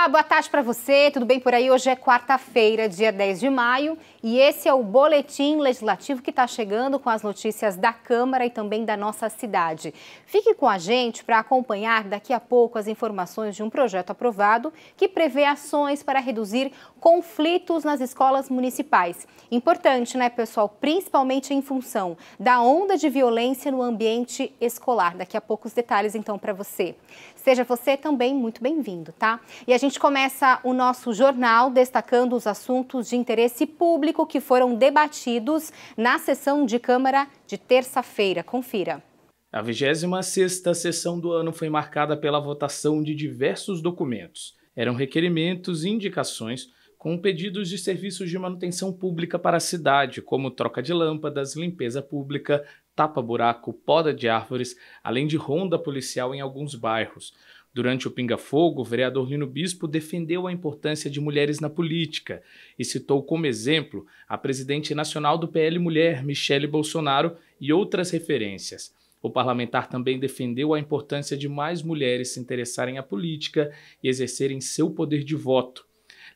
Olá, boa tarde para você. Tudo bem por aí? Hoje é quarta-feira, dia 10 de maio, e esse é o boletim legislativo que está chegando com as notícias da Câmara e também da nossa cidade. Fique com a gente para acompanhar daqui a pouco as informações de um projeto aprovado que prevê ações para reduzir conflitos nas escolas municipais. Importante, né, pessoal? Principalmente em função da onda de violência no ambiente escolar. Daqui a pouco os detalhes então para você. Seja você também muito bem-vindo, tá? E a gente começa o nosso jornal destacando os assuntos de interesse público que foram debatidos na sessão de Câmara de terça-feira. Confira. A 26ª sessão do ano foi marcada pela votação de diversos documentos. Eram requerimentos e indicações com pedidos de serviços de manutenção pública para a cidade, como troca de lâmpadas, limpeza pública, tapa-buraco, poda de árvores, além de ronda policial em alguns bairros. Durante o pinga-fogo, o vereador Lino Bispo defendeu a importância de mulheres na política e citou como exemplo a presidente nacional do PL Mulher, Michele Bolsonaro, e outras referências. O parlamentar também defendeu a importância de mais mulheres se interessarem à política e exercerem seu poder de voto,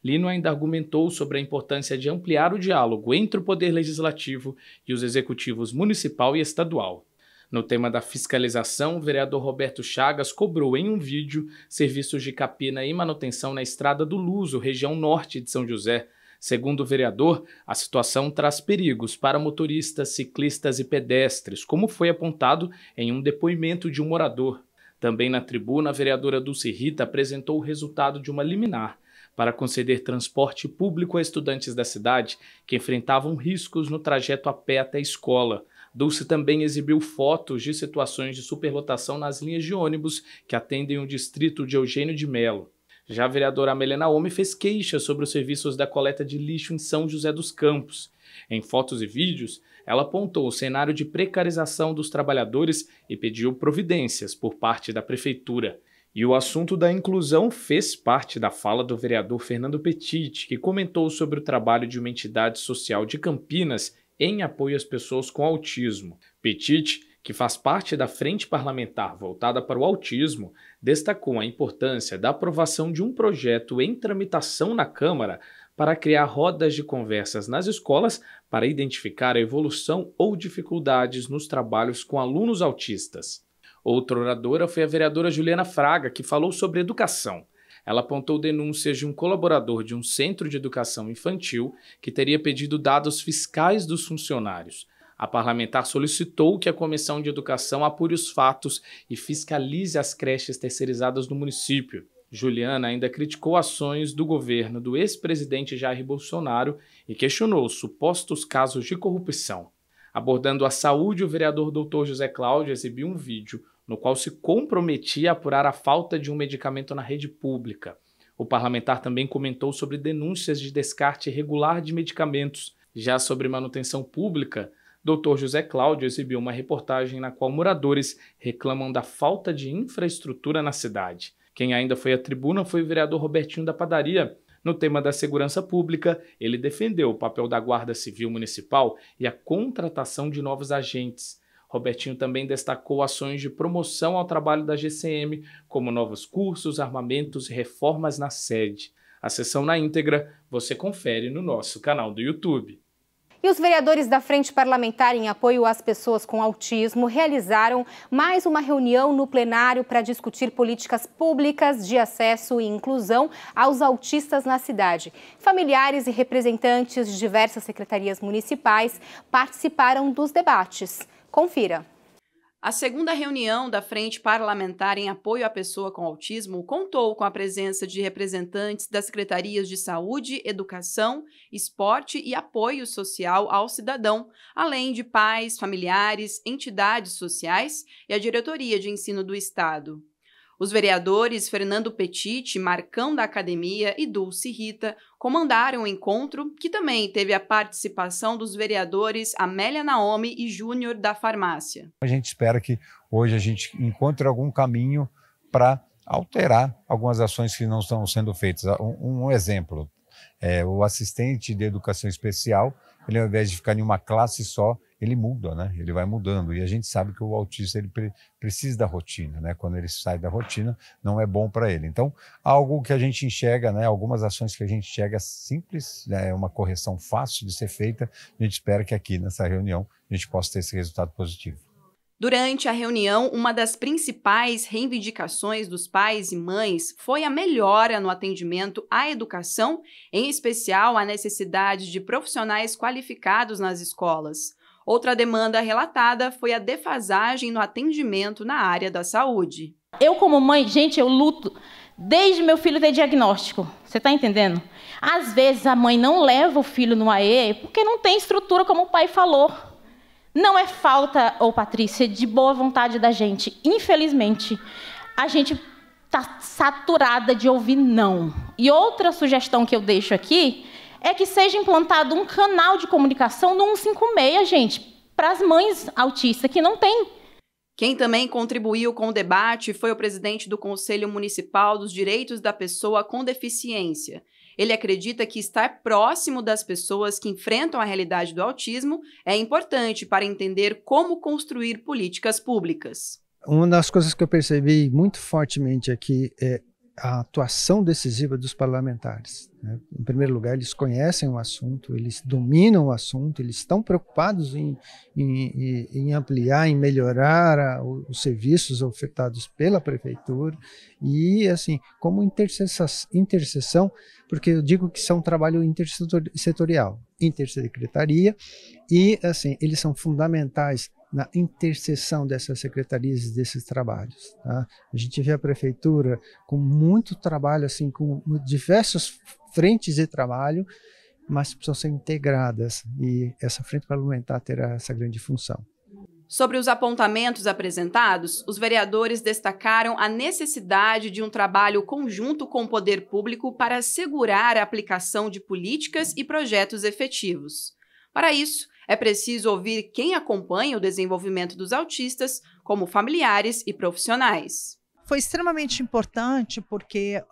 Lino ainda argumentou sobre a importância de ampliar o diálogo entre o Poder Legislativo e os executivos municipal e estadual. No tema da fiscalização, o vereador Roberto Chagas cobrou em um vídeo serviços de capina e manutenção na estrada do Luso, região norte de São José. Segundo o vereador, a situação traz perigos para motoristas, ciclistas e pedestres, como foi apontado em um depoimento de um morador. Também na tribuna, a vereadora Dulce Rita apresentou o resultado de uma liminar para conceder transporte público a estudantes da cidade que enfrentavam riscos no trajeto a pé até a escola. Dulce também exibiu fotos de situações de superlotação nas linhas de ônibus que atendem o distrito de Eugênio de Melo. Já a vereadora Melena Homem fez queixa sobre os serviços da coleta de lixo em São José dos Campos. Em fotos e vídeos, ela apontou o cenário de precarização dos trabalhadores e pediu providências por parte da prefeitura. E o assunto da inclusão fez parte da fala do vereador Fernando Petit, que comentou sobre o trabalho de uma entidade social de Campinas em apoio às pessoas com autismo. Petit, que faz parte da frente parlamentar voltada para o autismo, destacou a importância da aprovação de um projeto em tramitação na Câmara para criar rodas de conversas nas escolas para identificar a evolução ou dificuldades nos trabalhos com alunos autistas. Outra oradora foi a vereadora Juliana Fraga, que falou sobre educação. Ela apontou denúncias de um colaborador de um centro de educação infantil que teria pedido dados fiscais dos funcionários. A parlamentar solicitou que a Comissão de Educação apure os fatos e fiscalize as creches terceirizadas no município. Juliana ainda criticou ações do governo do ex-presidente Jair Bolsonaro e questionou supostos casos de corrupção. Abordando a saúde, o vereador Dr. José Cláudio exibiu um vídeo no qual se comprometia a apurar a falta de um medicamento na rede pública. O parlamentar também comentou sobre denúncias de descarte irregular de medicamentos. Já sobre manutenção pública, Dr. José Cláudio exibiu uma reportagem na qual moradores reclamam da falta de infraestrutura na cidade. Quem ainda foi à tribuna foi o vereador Robertinho da Padaria. No tema da segurança pública, ele defendeu o papel da Guarda Civil Municipal e a contratação de novos agentes. Robertinho também destacou ações de promoção ao trabalho da GCM, como novos cursos, armamentos e reformas na sede. A sessão na íntegra você confere no nosso canal do YouTube. E os vereadores da Frente Parlamentar em apoio às pessoas com autismo realizaram mais uma reunião no plenário para discutir políticas públicas de acesso e inclusão aos autistas na cidade. Familiares e representantes de diversas secretarias municipais participaram dos debates. Confira. A segunda reunião da Frente Parlamentar em Apoio à Pessoa com Autismo contou com a presença de representantes das secretarias de Saúde, Educação, Esporte e Apoio Social ao Cidadão, além de pais, familiares, entidades sociais e a Diretoria de Ensino do Estado. Os vereadores Fernando Petit, Marcão da Academia e Dulce Rita comandaram o encontro, que também teve a participação dos vereadores Amélia Naomi e Júnior da Farmácia. A gente espera que hoje a gente encontre algum caminho para alterar algumas ações que não estão sendo feitas. Um, um exemplo, é, o assistente de educação especial ele ao invés de ficar em uma classe só, ele muda, né? Ele vai mudando. E a gente sabe que o autista ele pre precisa da rotina, né? Quando ele sai da rotina, não é bom para ele. Então, algo que a gente enxerga, né? Algumas ações que a gente enxerga simples, né? é né? uma correção fácil de ser feita. A gente espera que aqui nessa reunião a gente possa ter esse resultado positivo. Durante a reunião, uma das principais reivindicações dos pais e mães foi a melhora no atendimento à educação, em especial a necessidade de profissionais qualificados nas escolas. Outra demanda relatada foi a defasagem no atendimento na área da saúde. Eu, como mãe, gente, eu luto desde meu filho ter diagnóstico. Você está entendendo? Às vezes a mãe não leva o filho no AE porque não tem estrutura, como o pai falou. Não é falta, ou oh, Patrícia, de boa vontade da gente. Infelizmente, a gente está saturada de ouvir não. E outra sugestão que eu deixo aqui é que seja implantado um canal de comunicação no 156, gente, para as mães autistas que não têm. Quem também contribuiu com o debate foi o presidente do Conselho Municipal dos Direitos da Pessoa com Deficiência, ele acredita que estar próximo das pessoas que enfrentam a realidade do autismo é importante para entender como construir políticas públicas. Uma das coisas que eu percebi muito fortemente aqui é a atuação decisiva dos parlamentares. Né? Em primeiro lugar, eles conhecem o assunto, eles dominam o assunto, eles estão preocupados em, em, em ampliar, em melhorar a, os serviços ofertados pela prefeitura e, assim, como interseção, porque eu digo que são é trabalho intersetorial, intersetorial intersecretaria e, assim, eles são fundamentais na interseção dessas secretarias e desses trabalhos. Tá? A gente vê a prefeitura com muito trabalho, assim, com diversas frentes de trabalho, mas precisam ser integradas e essa frente parlamentar terá essa grande função. Sobre os apontamentos apresentados, os vereadores destacaram a necessidade de um trabalho conjunto com o poder público para assegurar a aplicação de políticas e projetos efetivos. Para isso, é preciso ouvir quem acompanha o desenvolvimento dos autistas, como familiares e profissionais. Foi extremamente importante porque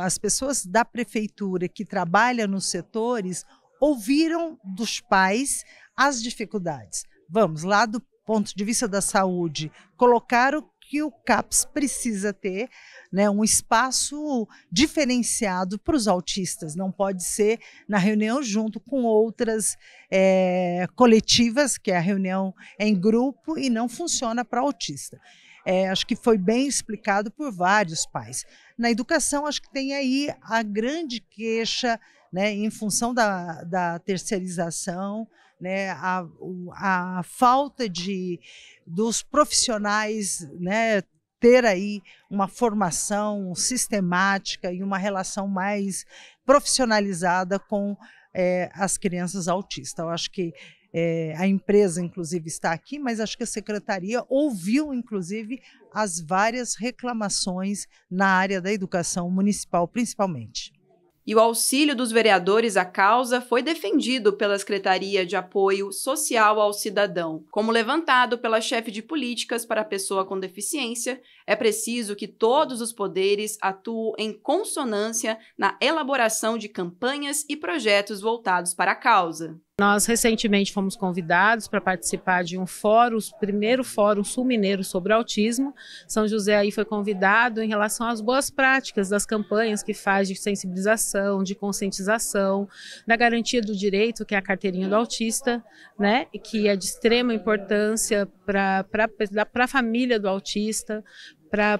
as pessoas da prefeitura que trabalham nos setores ouviram dos pais as dificuldades. Vamos lá do ponto de vista da saúde, colocaram que o CAPS precisa ter né, um espaço diferenciado para os autistas. Não pode ser na reunião junto com outras é, coletivas, que a reunião é em grupo e não funciona para autista. É, acho que foi bem explicado por vários pais. Na educação, acho que tem aí a grande queixa né, em função da, da terceirização, né, a, a falta de, dos profissionais né, ter aí uma formação sistemática e uma relação mais profissionalizada com é, as crianças autistas. Eu acho que é, a empresa, inclusive, está aqui, mas acho que a secretaria ouviu, inclusive, as várias reclamações na área da educação municipal, principalmente. E o auxílio dos vereadores à causa foi defendido pela Secretaria de Apoio Social ao Cidadão, como levantado pela chefe de políticas para a pessoa com deficiência, é preciso que todos os poderes atuem em consonância na elaboração de campanhas e projetos voltados para a causa. Nós recentemente fomos convidados para participar de um fórum, o primeiro fórum sul-mineiro sobre autismo. São José aí foi convidado em relação às boas práticas das campanhas que faz de sensibilização, de conscientização, da garantia do direito, que é a carteirinha do autista, né, que é de extrema importância para a família do autista,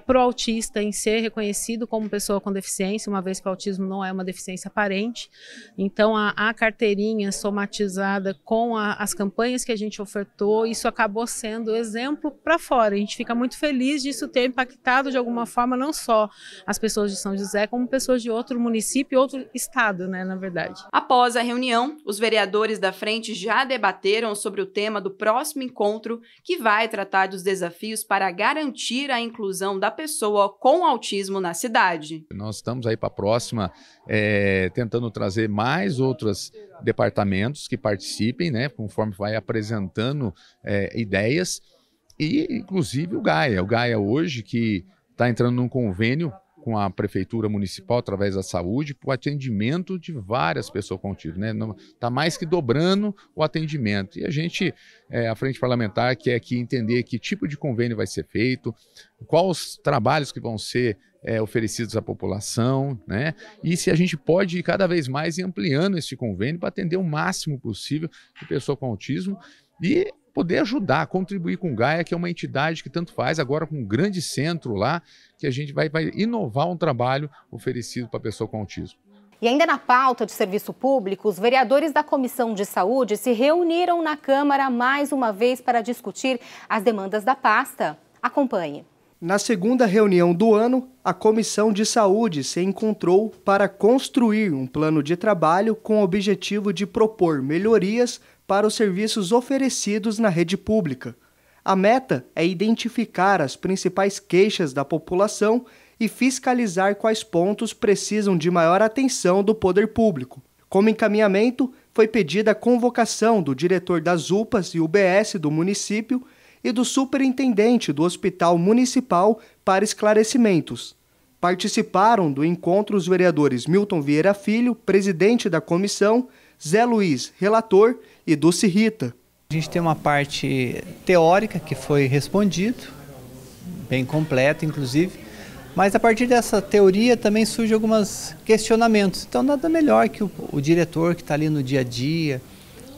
para o autista em ser reconhecido como pessoa com deficiência, uma vez que o autismo não é uma deficiência aparente. Então, a, a carteirinha somatizada com a, as campanhas que a gente ofertou, isso acabou sendo exemplo para fora. A gente fica muito feliz disso ter impactado de alguma forma não só as pessoas de São José, como pessoas de outro município, outro estado, né, na verdade. Após a reunião, os vereadores da frente já debateram sobre o tema do próximo encontro, que vai tratar dos desafios para garantir a inclusão inclusão da pessoa com autismo na cidade. Nós estamos aí para a próxima, é, tentando trazer mais outros departamentos que participem, né, conforme vai apresentando é, ideias, e inclusive o Gaia. O Gaia hoje que está entrando num convênio com a prefeitura municipal através da saúde para o atendimento de várias pessoas com autismo né? está mais que dobrando o atendimento. E a gente, é, a frente parlamentar, quer é aqui entender que tipo de convênio vai ser feito, quais os trabalhos que vão ser é, oferecidos à população, né? E se a gente pode ir cada vez mais ampliando esse convênio para atender o máximo possível de pessoa com autismo e poder ajudar, contribuir com o Gaia, que é uma entidade que tanto faz, agora com um grande centro lá, que a gente vai, vai inovar um trabalho oferecido para a pessoa com autismo. E ainda na pauta de serviço público, os vereadores da Comissão de Saúde se reuniram na Câmara mais uma vez para discutir as demandas da pasta. Acompanhe. Na segunda reunião do ano, a Comissão de Saúde se encontrou para construir um plano de trabalho com o objetivo de propor melhorias para os serviços oferecidos na rede pública. A meta é identificar as principais queixas da população e fiscalizar quais pontos precisam de maior atenção do poder público. Como encaminhamento, foi pedida a convocação do diretor das UPAs e UBS do município e do superintendente do Hospital Municipal para esclarecimentos. Participaram do encontro os vereadores Milton Vieira Filho, presidente da comissão, Zé Luiz, relator, e Dulce Rita. A gente tem uma parte teórica que foi respondido, bem completa, inclusive. Mas a partir dessa teoria também surgem alguns questionamentos. Então, nada melhor que o, o diretor que está ali no dia a dia,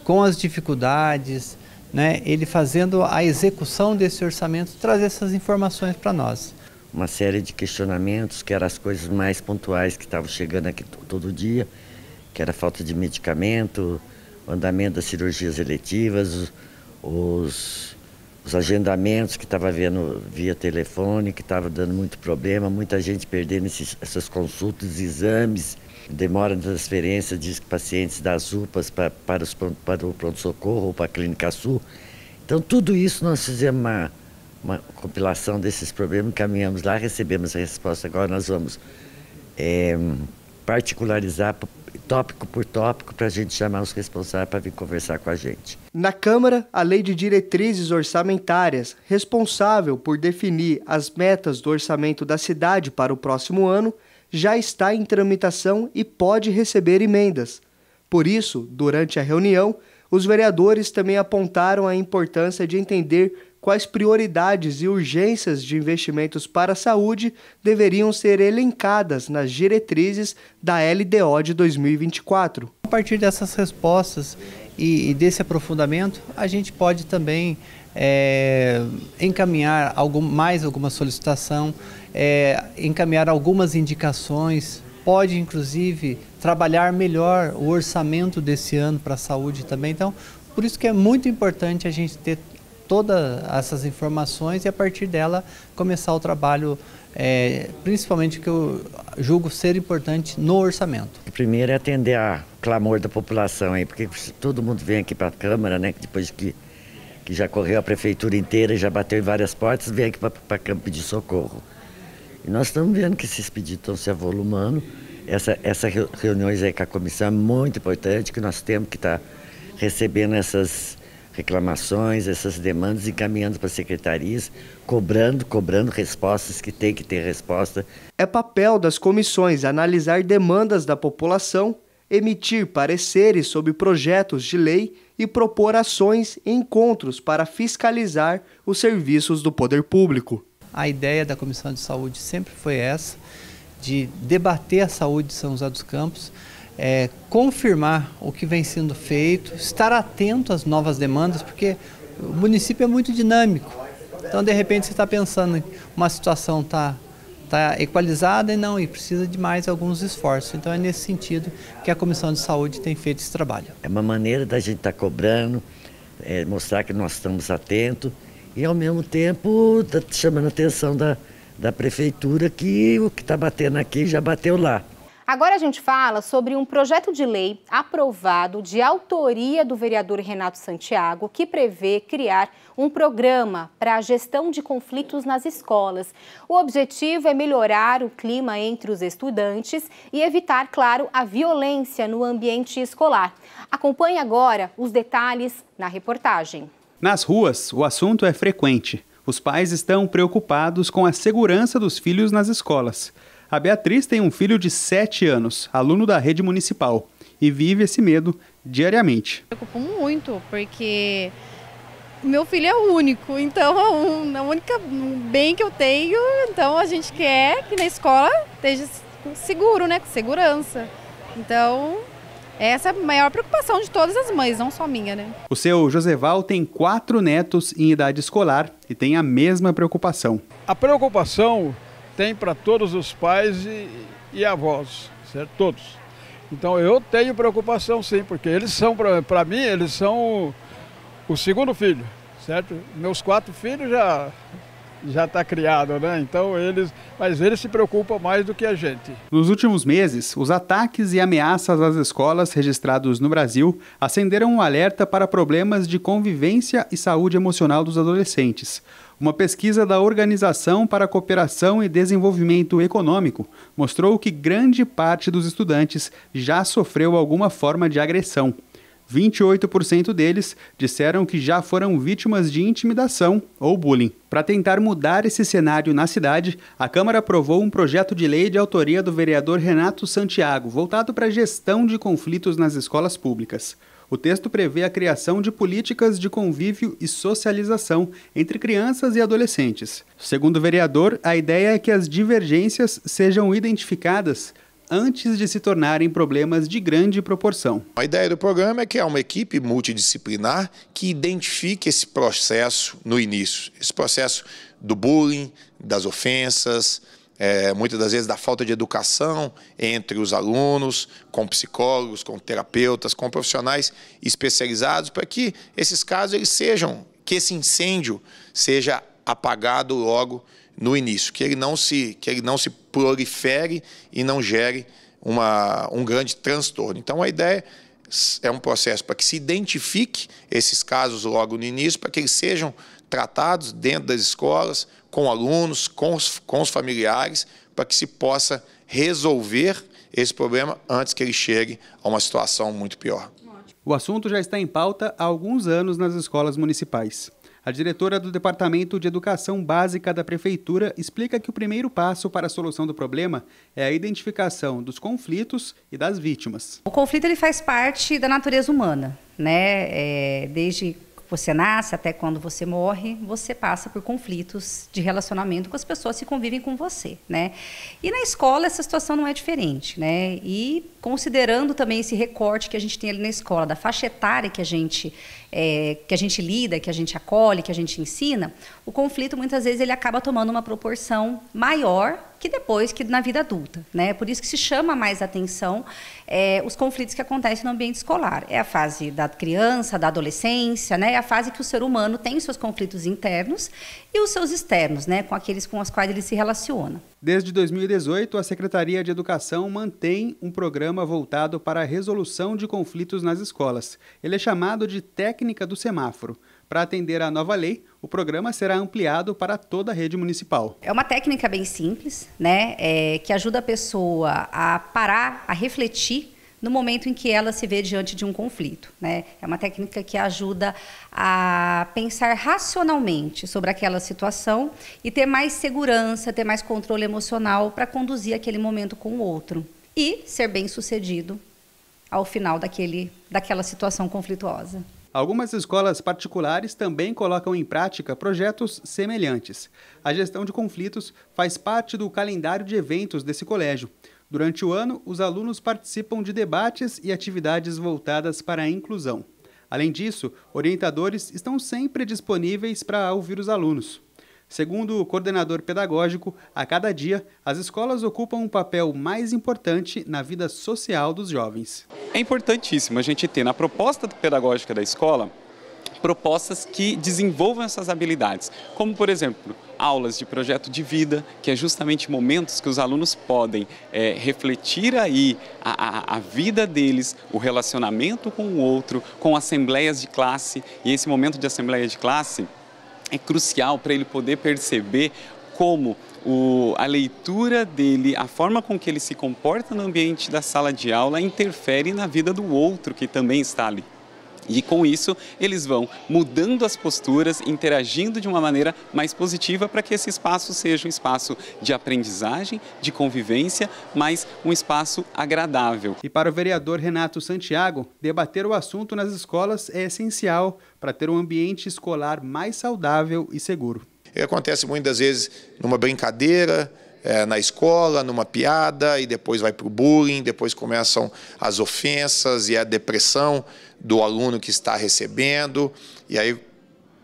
com as dificuldades, né, ele fazendo a execução desse orçamento, trazer essas informações para nós. Uma série de questionamentos, que eram as coisas mais pontuais que estavam chegando aqui todo dia, que era falta de medicamento, o andamento das cirurgias eletivas, os, os agendamentos que estava vendo via telefone, que estava dando muito problema, muita gente perdendo esses, essas consultas, exames, demora na transferência de pacientes das UPAs para, para, os, para o pronto-socorro ou para a Clínica Sul. Então, tudo isso nós fizemos uma, uma compilação desses problemas, caminhamos lá, recebemos a resposta. Agora nós vamos. É, particularizar tópico por tópico para a gente chamar os responsáveis para vir conversar com a gente. Na Câmara, a Lei de Diretrizes Orçamentárias, responsável por definir as metas do orçamento da cidade para o próximo ano, já está em tramitação e pode receber emendas. Por isso, durante a reunião, os vereadores também apontaram a importância de entender quais prioridades e urgências de investimentos para a saúde deveriam ser elencadas nas diretrizes da LDO de 2024. A partir dessas respostas e, desse aprofundamento, a gente pode também é, encaminhar algum, mais alguma solicitação, é, encaminhar algumas indicações, pode inclusive trabalhar melhor o orçamento desse ano para a saúde também. Então, por isso que é muito importante a gente ter todas essas informações e a partir dela começar o trabalho, é, principalmente que eu julgo ser importante no orçamento. O primeiro é atender a clamor da população aí, porque todo mundo vem aqui para a Câmara, né? Depois que, que já correu a prefeitura inteira, já bateu em várias portas, vem aqui para a Câmara pedir socorro. E nós estamos vendo que esses pedidos estão se avolumando. Essas essa reuniões aí com a comissão é muito importante, que nós temos que estar tá recebendo essas reclamações, essas demandas, encaminhando para secretarias, cobrando, cobrando respostas que tem que ter resposta. É papel das comissões analisar demandas da população, emitir pareceres sobre projetos de lei e propor ações e encontros para fiscalizar os serviços do poder público. A ideia da Comissão de Saúde sempre foi essa, de debater a saúde de São José dos Campos, é, confirmar o que vem sendo feito, estar atento às novas demandas, porque o município é muito dinâmico. Então, de repente, você está pensando que uma situação está tá equalizada e não, e precisa de mais alguns esforços. Então, é nesse sentido que a Comissão de Saúde tem feito esse trabalho. É uma maneira da gente estar tá cobrando, é, mostrar que nós estamos atentos e, ao mesmo tempo, tá chamando a atenção da, da prefeitura que o que está batendo aqui já bateu lá. Agora a gente fala sobre um projeto de lei aprovado de autoria do vereador Renato Santiago, que prevê criar um programa para a gestão de conflitos nas escolas. O objetivo é melhorar o clima entre os estudantes e evitar, claro, a violência no ambiente escolar. Acompanhe agora os detalhes na reportagem. Nas ruas, o assunto é frequente. Os pais estão preocupados com a segurança dos filhos nas escolas. A Beatriz tem um filho de 7 anos, aluno da rede municipal, e vive esse medo diariamente. Me preocupo muito, porque meu filho é único, então é, é a única bem que eu tenho, então a gente quer que na escola esteja seguro, né, com segurança. Então, essa é a maior preocupação de todas as mães, não só minha, né? O seu Joseval tem quatro netos em idade escolar e tem a mesma preocupação. A preocupação tem para todos os pais e, e avós, certo? Todos. Então eu tenho preocupação sim, porque eles são, para mim, eles são o, o, segundo filho, certo? Meus quatro filhos já já está criado, né? Então eles, mas eles se preocupam mais do que a gente. Nos últimos meses, os ataques e ameaças às escolas registrados no Brasil acenderam um alerta para problemas de convivência e saúde emocional dos adolescentes. Uma pesquisa da Organização para a Cooperação e Desenvolvimento Econômico mostrou que grande parte dos estudantes já sofreu alguma forma de agressão. 28% deles disseram que já foram vítimas de intimidação ou bullying. Para tentar mudar esse cenário na cidade, a Câmara aprovou um projeto de lei de autoria do vereador Renato Santiago, voltado para a gestão de conflitos nas escolas públicas. O texto prevê a criação de políticas de convívio e socialização entre crianças e adolescentes. Segundo o vereador, a ideia é que as divergências sejam identificadas antes de se tornarem problemas de grande proporção. A ideia do programa é que é uma equipe multidisciplinar que identifique esse processo no início, esse processo do bullying, das ofensas, é, muitas das vezes da falta de educação entre os alunos, com psicólogos, com terapeutas, com profissionais especializados, para que esses casos eles sejam, que esse incêndio seja apagado logo no início, que ele não se, que ele não se prolifere e não gere uma, um grande transtorno. Então a ideia é um processo para que se identifique esses casos logo no início, para que eles sejam tratados dentro das escolas, com alunos, com os, com os familiares, para que se possa resolver esse problema antes que ele chegue a uma situação muito pior. O assunto já está em pauta há alguns anos nas escolas municipais. A diretora do Departamento de Educação Básica da Prefeitura explica que o primeiro passo para a solução do problema é a identificação dos conflitos e das vítimas. O conflito ele faz parte da natureza humana, né? É, desde você nasce até quando você morre, você passa por conflitos de relacionamento com as pessoas que convivem com você, né? E na escola essa situação não é diferente, né? E considerando também esse recorte que a gente tem ali na escola, da faixa etária que a gente é, que a gente lida, que a gente acolhe, que a gente ensina, o conflito muitas vezes ele acaba tomando uma proporção maior que depois que na vida adulta, né? Por isso que se chama mais atenção é, os conflitos que acontecem no ambiente escolar. É a fase da criança, da adolescência, né? É a fase que o ser humano tem seus conflitos internos e os seus externos, né? Com aqueles com os quais ele se relaciona. Desde 2018, a Secretaria de Educação mantém um programa voltado para a resolução de conflitos nas escolas. Ele é chamado de técnica do semáforo. Para atender à nova lei, o programa será ampliado para toda a rede municipal. É uma técnica bem simples, né? É, que ajuda a pessoa a parar, a refletir no momento em que ela se vê diante de um conflito. Né? É uma técnica que ajuda a pensar racionalmente sobre aquela situação e ter mais segurança, ter mais controle emocional para conduzir aquele momento com o outro e ser bem sucedido ao final daquele, daquela situação conflituosa. Algumas escolas particulares também colocam em prática projetos semelhantes. A gestão de conflitos faz parte do calendário de eventos desse colégio. Durante o ano, os alunos participam de debates e atividades voltadas para a inclusão. Além disso, orientadores estão sempre disponíveis para ouvir os alunos. Segundo o coordenador pedagógico, a cada dia as escolas ocupam um papel mais importante na vida social dos jovens. É importantíssimo a gente ter na proposta pedagógica da escola propostas que desenvolvam essas habilidades, como por exemplo aulas de projeto de vida, que é justamente momentos que os alunos podem é, refletir aí a, a, a, vida deles, o relacionamento com o outro, com assembleias de classe e esse momento de assembleia de classe é crucial para ele poder perceber como o, a leitura dele, a forma com que ele se comporta no ambiente da sala de aula interfere na vida do outro que também está ali. E com isso, eles vão mudando as posturas, interagindo de uma maneira mais positiva para que esse espaço seja um espaço de aprendizagem, de convivência, mas um espaço agradável. E para o vereador Renato Santiago, debater o assunto nas escolas é essencial para ter um ambiente escolar mais saudável e seguro. E acontece muitas vezes numa brincadeira, é, na escola, numa piada, e depois vai para o bullying, depois começam as ofensas e a depressão do aluno que está recebendo, e aí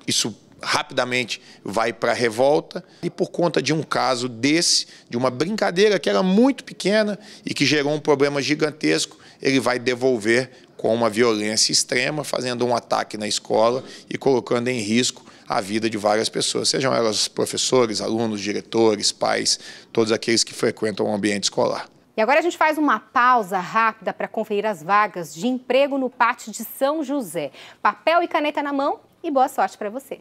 isso rapidamente vai para a revolta e por conta de um caso desse, de uma brincadeira que era muito pequena e que gerou um problema gigantesco, ele vai devolver com uma violência extrema, fazendo um ataque na escola e colocando em risco a vida de várias pessoas, sejam elas professores, alunos, diretores, pais, todos aqueles que frequentam o ambiente escolar. E agora a gente faz uma pausa rápida para conferir as vagas de emprego no Pátio de São José. Papel e caneta na mão e boa sorte para você.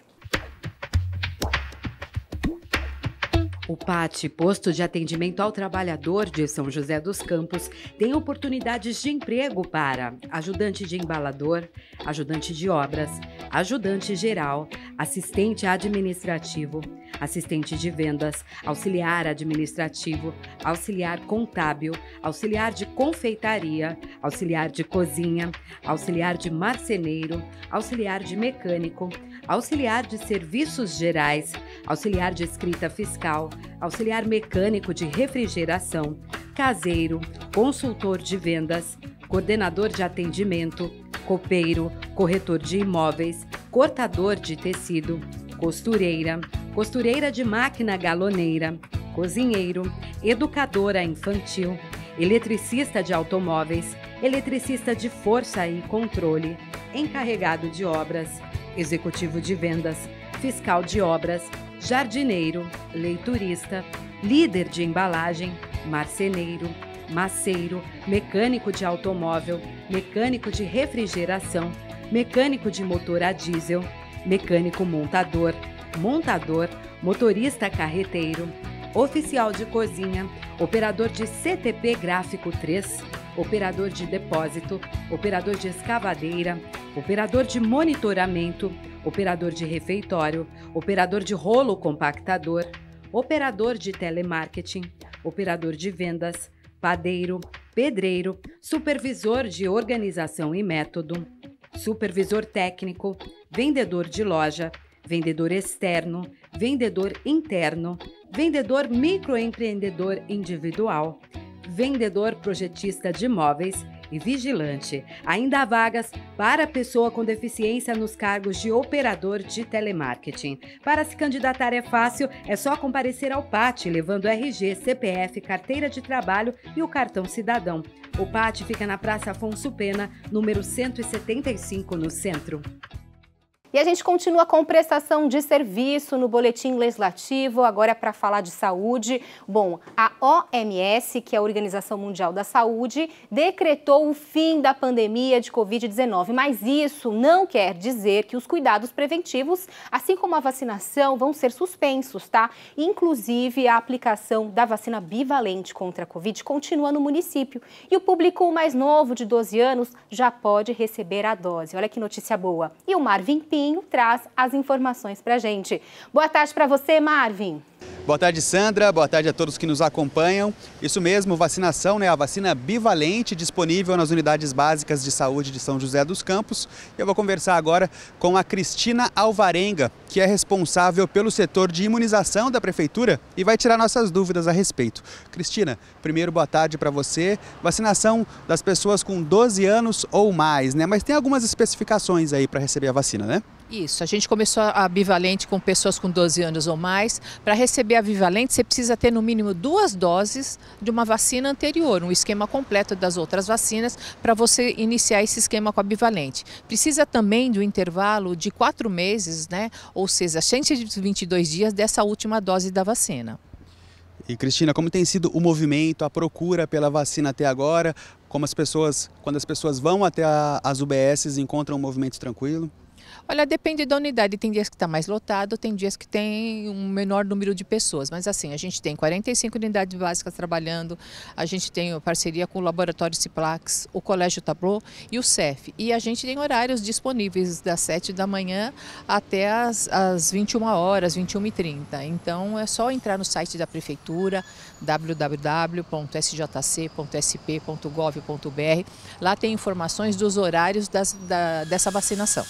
O PAT, Posto de Atendimento ao Trabalhador de São José dos Campos, tem oportunidades de emprego para ajudante de embalador, ajudante de obras, ajudante geral, assistente administrativo, assistente de vendas, auxiliar administrativo, auxiliar contábil, auxiliar de confeitaria, auxiliar de cozinha, auxiliar de marceneiro, auxiliar de mecânico, auxiliar de serviços gerais, auxiliar de escrita fiscal, auxiliar mecânico de refrigeração, caseiro, consultor de vendas, coordenador de atendimento, copeiro, corretor de imóveis, cortador de tecido, costureira, costureira de máquina galoneira, cozinheiro, educadora infantil, eletricista de automóveis, eletricista de força e controle, encarregado de obras, executivo de vendas, fiscal de obras, jardineiro, leiturista, líder de embalagem, marceneiro, maceiro, mecânico de automóvel, mecânico de refrigeração, mecânico de motor a diesel, mecânico montador, montador, motorista carreteiro, oficial de cozinha, operador de CTP gráfico 3, operador de depósito, operador de escavadeira, operador de monitoramento, operador de refeitório, operador de rolo compactador, operador de telemarketing, operador de vendas, padeiro, pedreiro, supervisor de organização e método, supervisor técnico, vendedor de loja, vendedor externo, vendedor interno, vendedor microempreendedor individual, vendedor projetista de imóveis e vigilante. Ainda há vagas para pessoa com deficiência nos cargos de operador de telemarketing. Para se candidatar é fácil, é só comparecer ao PAT, levando RG, CPF, carteira de trabalho e o cartão cidadão. O PAT fica na Praça Afonso Pena, número 175, no centro. E a gente continua com prestação de serviço no boletim legislativo, agora é para falar de saúde. Bom, a OMS, que é a Organização Mundial da Saúde, decretou o fim da pandemia de Covid-19, mas isso não quer dizer que os cuidados preventivos, assim como a vacinação, vão ser suspensos, tá? Inclusive a aplicação da vacina bivalente contra a Covid continua no município e o público mais novo de 12 anos já pode receber a dose. Olha que notícia boa. E o Marvin Pinto Marinho traz as informações para gente. Boa tarde para você, Marvin. Boa tarde, Sandra. Boa tarde a todos que nos acompanham. Isso mesmo, vacinação, né? A vacina bivalente disponível nas unidades básicas de saúde de São José dos Campos. Eu vou conversar agora com a Cristina Alvarenga, que é responsável pelo setor de imunização da prefeitura e vai tirar nossas dúvidas a respeito. Cristina, primeiro boa tarde para você. Vacinação das pessoas com 12 anos ou mais, né? Mas tem algumas especificações aí para receber a vacina, né? Isso, a gente começou a bivalente com pessoas com 12 anos ou mais. Para receber a bivalente, você precisa ter no mínimo duas doses de uma vacina anterior, um esquema completo das outras vacinas, para você iniciar esse esquema com a bivalente. Precisa também de um intervalo de quatro meses, né? ou seja, 122 dias dessa última dose da vacina. E Cristina, como tem sido o movimento, a procura pela vacina até agora? Como as pessoas, quando as pessoas vão até a, as UBSs, encontram um movimento tranquilo? Olha, depende da unidade. Tem dias que está mais lotado, tem dias que tem um menor número de pessoas. Mas assim, a gente tem 45 unidades básicas trabalhando, a gente tem parceria com o Laboratório Ciplax, o Colégio Tablô e o CEF. E a gente tem horários disponíveis das 7 da manhã até as, as 21 horas, 21h30. Então é só entrar no site da Prefeitura, www.sjc.sp.gov.br. Lá tem informações dos horários das, da, dessa vacinação.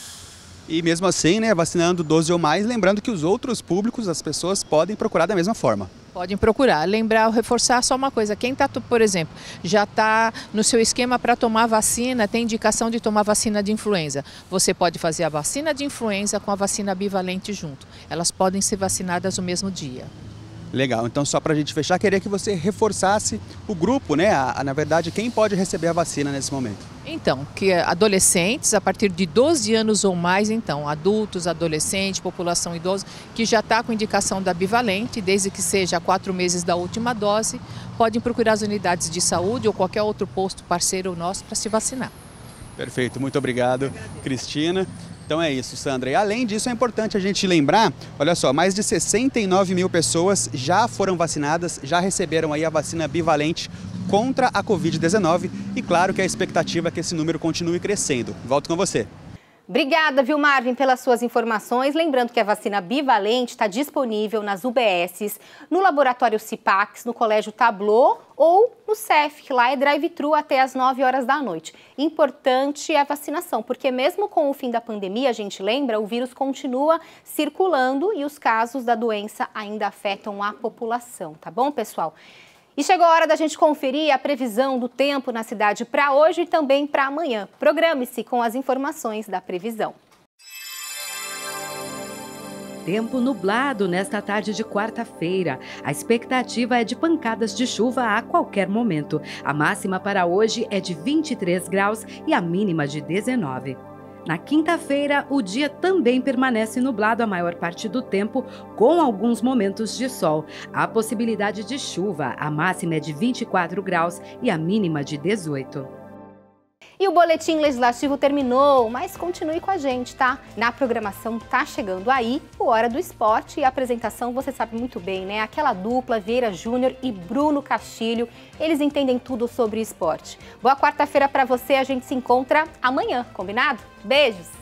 E mesmo assim, né, vacinando 12 ou mais, lembrando que os outros públicos, as pessoas podem procurar da mesma forma. Podem procurar. Lembrar, reforçar só uma coisa: quem está, por exemplo, já está no seu esquema para tomar vacina, tem indicação de tomar vacina de influenza. Você pode fazer a vacina de influenza com a vacina bivalente junto. Elas podem ser vacinadas no mesmo dia. Legal, então só para a gente fechar, queria que você reforçasse o grupo, né? A, a, na verdade, quem pode receber a vacina nesse momento? Então, que é adolescentes a partir de 12 anos ou mais, então, adultos, adolescentes, população idosa, que já está com indicação da bivalente, desde que seja a quatro meses da última dose, podem procurar as unidades de saúde ou qualquer outro posto parceiro nosso para se vacinar. Perfeito, muito obrigado, Cristina. Então é isso, Sandra. E além disso, é importante a gente lembrar, olha só, mais de 69 mil pessoas já foram vacinadas, já receberam aí a vacina bivalente contra a Covid-19 e claro que a expectativa é que esse número continue crescendo. Volto com você. Obrigada, viu, Marvin, pelas suas informações. Lembrando que a vacina bivalente está disponível nas UBSs, no Laboratório CIPAX, no Colégio Tablô ou no CEF, que lá é drive-thru até as 9 horas da noite. Importante é a vacinação, porque mesmo com o fim da pandemia, a gente lembra, o vírus continua circulando e os casos da doença ainda afetam a população, tá bom, pessoal? E chegou a hora da gente conferir a previsão do tempo na cidade para hoje e também para amanhã. Programe-se com as informações da previsão. Tempo nublado nesta tarde de quarta-feira. A expectativa é de pancadas de chuva a qualquer momento. A máxima para hoje é de 23 graus e a mínima de 19. Na quinta-feira, o dia também permanece nublado a maior parte do tempo, com alguns momentos de sol. Há possibilidade de chuva, a máxima é de 24 graus e a mínima de 18. E o boletim legislativo terminou, mas continue com a gente, tá? Na programação tá chegando aí o Hora do Esporte e a apresentação você sabe muito bem, né? Aquela dupla Vieira Júnior e Bruno Castilho, eles entendem tudo sobre esporte. Boa quarta-feira para você, a gente se encontra amanhã, combinado? Beijos.